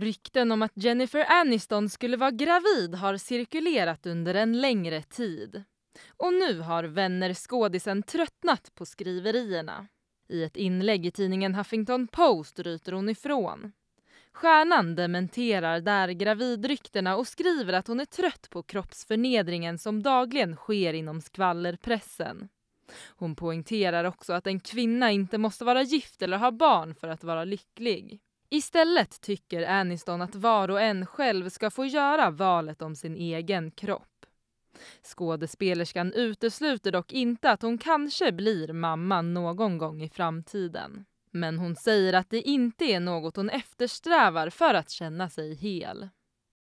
Rykten om att Jennifer Aniston skulle vara gravid har cirkulerat under en längre tid. Och nu har vänner skådisen tröttnat på skriverierna. I ett inlägg i tidningen Huffington Post ryter hon ifrån. Stjärnan dementerar där gravidryktena och skriver att hon är trött på kroppsförnedringen som dagligen sker inom skvallerpressen. Hon poängterar också att en kvinna inte måste vara gift eller ha barn för att vara lycklig. Istället tycker Aniston att var och en själv ska få göra valet om sin egen kropp. Skådespelerskan utesluter dock inte att hon kanske blir mamma någon gång i framtiden. Men hon säger att det inte är något hon eftersträvar för att känna sig hel.